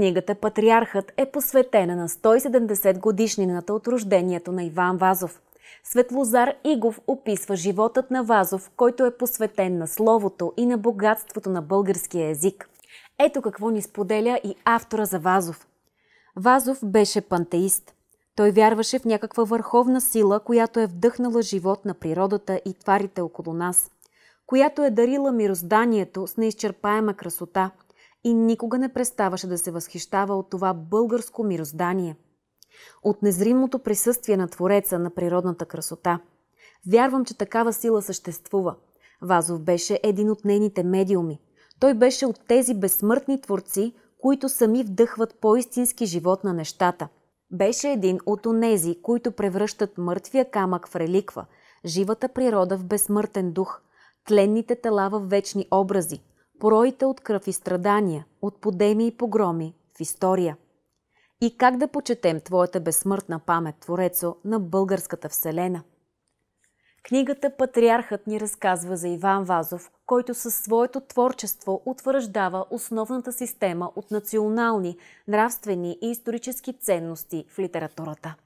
Книгата Патриархът е посветена на 170 годишнината от рождението на Иван Вазов. Светлозар Игов описва животът на Вазов, който е посветен на словото и на богатството на българския език. Ето какво ни споделя и автора за Вазов. Вазов беше пантеист. Той вярваше в някаква върховна сила, която е вдъхнала живот на природата и тварите около нас, която е дарила мирозданието с неизчерпаема красота – и никога не преставаше да се възхищава от това българско мироздание, от незримото присъствие на Твореца на природната красота. Вярвам, че такава сила съществува. Вазов беше един от нейните медиуми. Той беше от тези безсмъртни творци, които сами вдъхват по-истински живот на нещата. Беше един от онези, които превръщат мъртвия камък в реликва, живата природа в безсмъртен дух, тленните тела в вечни образи – пороите от кръв и страдания, от подеми и погроми в история. И как да почетем Твоята безсмъртна памет, Творецо, на българската вселена? Книгата Патриархът ни разказва за Иван Вазов, който със своето творчество утвърждава основната система от национални, нравствени и исторически ценности в литературата.